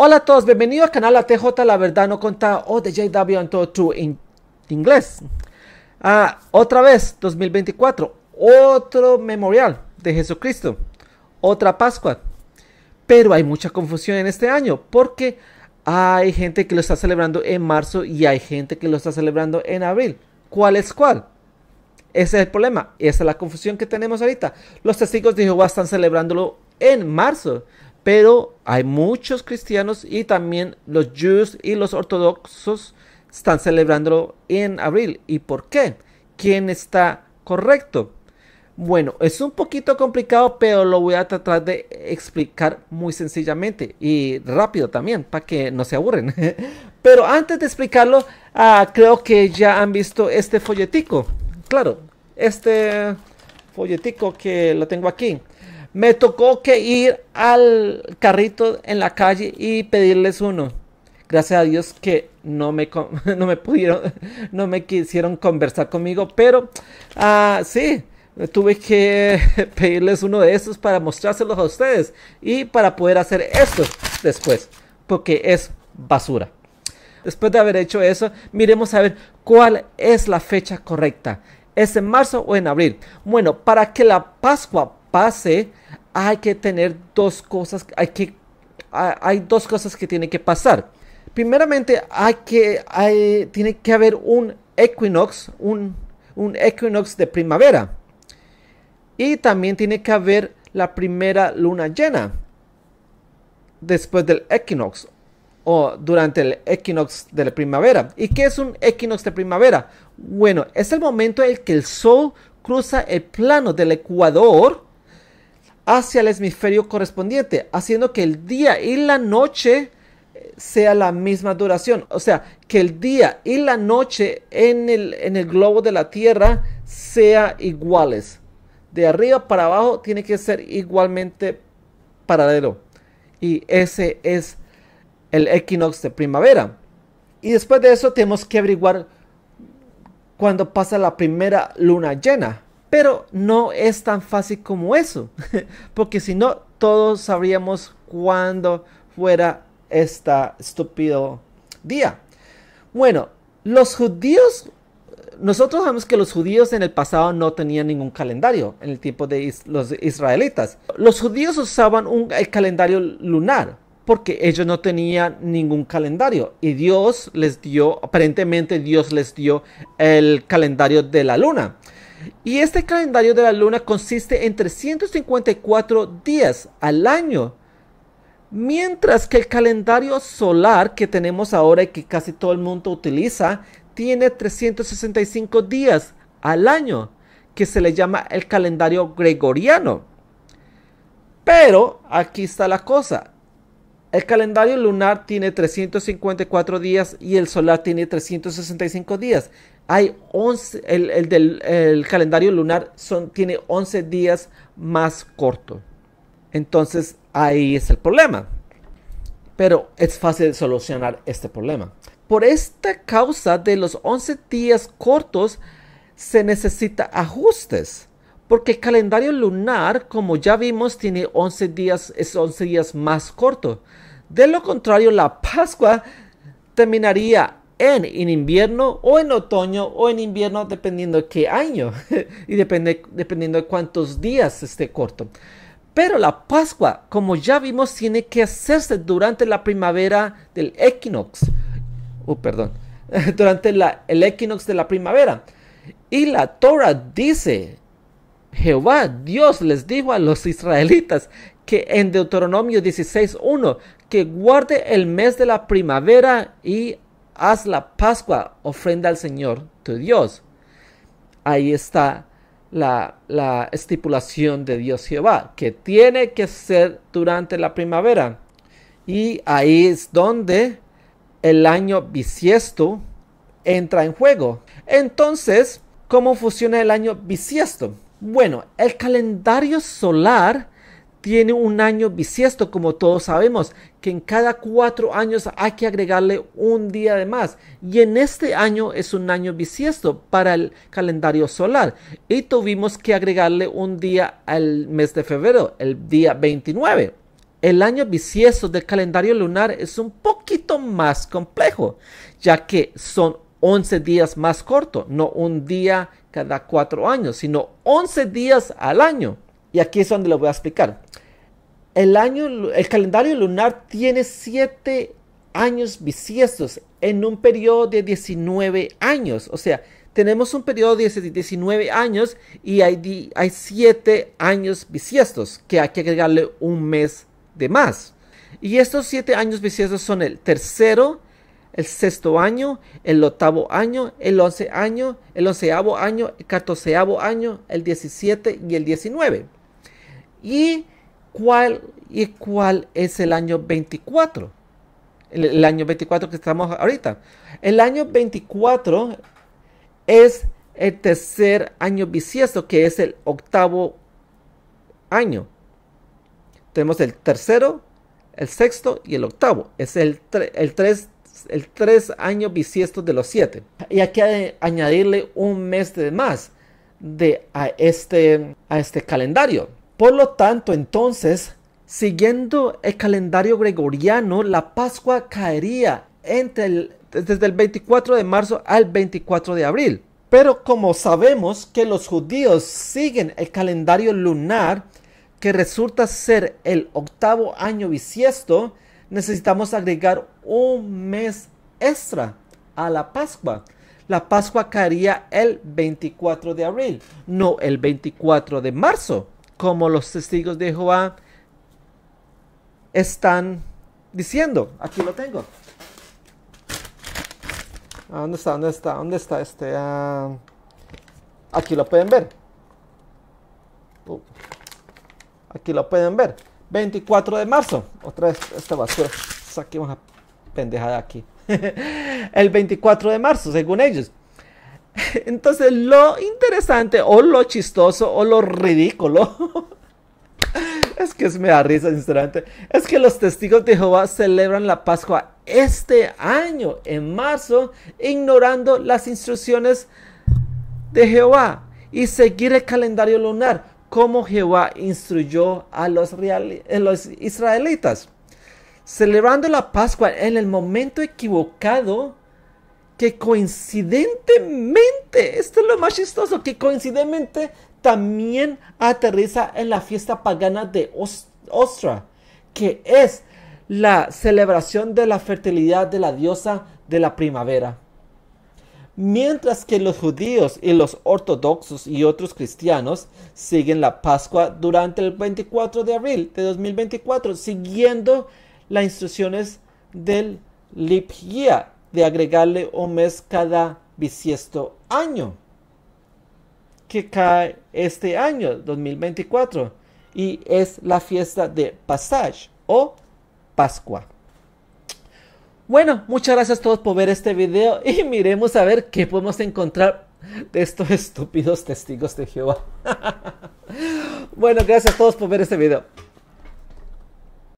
Hola a todos, bienvenidos al canal ATJ La Verdad No contado, o de JW todo en inglés. Ah, otra vez, 2024, otro memorial de Jesucristo, otra Pascua. Pero hay mucha confusión en este año porque hay gente que lo está celebrando en marzo y hay gente que lo está celebrando en abril. ¿Cuál es cuál? Ese es el problema, esa es la confusión que tenemos ahorita. Los testigos de Jehová están celebrándolo en marzo, pero hay muchos cristianos y también los judíos y los ortodoxos están celebrando en abril. ¿Y por qué? ¿Quién está correcto? Bueno, es un poquito complicado, pero lo voy a tratar de explicar muy sencillamente y rápido también, para que no se aburren. pero antes de explicarlo, ah, creo que ya han visto este folletico. Claro, este folletico que lo tengo aquí. Me tocó que ir al carrito en la calle y pedirles uno. Gracias a Dios que no me, no me pudieron, no me quisieron conversar conmigo, pero ah, sí, tuve que pedirles uno de estos para mostrárselos a ustedes y para poder hacer esto después, porque es basura. Después de haber hecho eso, miremos a ver cuál es la fecha correcta. ¿Es en marzo o en abril? Bueno, para que la Pascua pase, hay que tener dos cosas, hay que, hay, dos cosas que tiene que pasar. Primeramente, hay que, hay, tiene que haber un equinox, un, un equinox de primavera. Y también tiene que haber la primera luna llena después del equinox o durante el equinox de la primavera. ¿Y qué es un equinox de primavera? Bueno, es el momento en el que el sol cruza el plano del ecuador hacia el hemisferio correspondiente, haciendo que el día y la noche eh, sea la misma duración. O sea, que el día y la noche en el, globo de la Tierra sea iguales. De arriba para abajo tiene que ser igualmente paralelo. Y ese es el equinox de primavera. Y después de eso tenemos que averiguar cuándo pasa la primera luna llena. Pero no es tan fácil como eso, porque si no, todos sabríamos cuándo fuera este estúpido día. Bueno, los judíos, nosotros sabemos que los judíos en el pasado no tenían ningún calendario en el tiempo de los israelitas. Los judíos usaban el calendario lunar, porque ellos no tenían ningún calendario y Dios les dio, aparentemente Dios les dio el calendario de la luna. Y este calendario de la luna consiste en 354 días al año. Mientras que el calendario solar que tenemos ahora y que casi todo el mundo utiliza tiene 365 días al año, que se le llama el calendario gregoriano. Pero aquí está la cosa. El calendario lunar tiene 354 días y el solar tiene 365 días. Hay 11, el, del calendario lunar son, tiene 11 días más corto. Entonces ahí es el problema. Pero es fácil solucionar este problema. Por esta causa de los 11 días cortos se necesita ajustes. Porque el calendario lunar, como ya vimos, tiene 11 días, es 11 días más corto. De lo contrario, la Pascua terminaría en, invierno o en otoño o en invierno dependiendo de qué año y depende, dependiendo de cuántos días esté corto. Pero la Pascua, como ya vimos, tiene que hacerse durante la primavera del equinox. o oh, perdón. Durante la, el equinox de la primavera. Y la Torah dice, Jehová, Dios les dijo a los israelitas que en Deuteronomio 16.1, que guarde el mes de la primavera y haz la Pascua, ofrenda al Señor tu Dios. Ahí está la, estipulación de Dios Jehová, que tiene que ser durante la primavera. Y ahí es donde el año bisiesto entra en juego. Entonces, ¿cómo funciona el año bisiesto? Bueno, el calendario solar tiene un año bisiesto, como todos sabemos, que en cada cuatro años hay que agregarle un día de más. Y en este año es un año bisiesto para el calendario solar. Y tuvimos que agregarle un día al mes de febrero, el día 29. El año bisiesto del calendario lunar es un poquito más complejo, ya que son 11 días más corto, no un día cada cuatro años, sino 11 días al año. Y aquí es donde lo voy a explicar el año, el calendario lunar tiene siete años bisiestos en un periodo de 19 años. O sea, tenemos un periodo de 19 años y hay, hay 7 años bisiestos que hay que agregarle un mes de más. Y estos siete años bisiestos son el tercero, el sexto año, el octavo año, el once año, el onceavo año, el catorceavo año, el diecisiete y el diecinueve. Y cuál y cuál es el año 24. El, año 24 que estamos ahorita. El año 24 es el tercer año bisiesto, que es el octavo año. Tenemos el tercero, el sexto y el octavo. Es el, el tres el tres años bisiestos de los siete. Y aquí hay que añadirle un mes de más de, este, a este calendario. Por lo tanto, entonces, siguiendo el calendario gregoriano, la Pascua caería entre desde el 24 de marzo al 24 de abril. Pero como sabemos que los judíos siguen el calendario lunar, que resulta ser el octavo año bisiesto, necesitamos agregar un mes extra a la Pascua. La Pascua caería el 24 de abril, no el 24 de marzo como los testigos de Jehová están diciendo. Aquí lo tengo. Ah, ¿Dónde está? ¿Dónde está? ¿Dónde está este? Ah, aquí lo pueden ver. Uh, aquí lo pueden ver. 24 de marzo. Otra vez esta basura. Saquemos pendeja de aquí. el 24 de marzo, según ellos. Entonces, lo interesante o lo chistoso o lo ridículo es que es me da risa, sinceramente. Es que los testigos de Jehová celebran la Pascua este año, en marzo, ignorando las instrucciones de Jehová y seguir el calendario lunar, como Jehová instruyó a los israelitas. Celebrando la Pascua en el momento equivocado que coincidentemente, esto es lo más chistoso, que coincidentemente también aterriza en la fiesta pagana de Ostra, que es la celebración de la fertilidad de la diosa de la primavera. Mientras que los judíos y los ortodoxos y otros cristianos siguen la Pascua durante el 24 de abril de 2024, siguiendo las instrucciones del Lipgia, de agregarle un mes cada bisiesto año que cae este año 2024 y es la fiesta de pasaje o Pascua. Bueno, muchas gracias a todos por ver este video y miremos a ver qué podemos encontrar de estos estúpidos testigos de Jehová. bueno, gracias a todos por ver este video.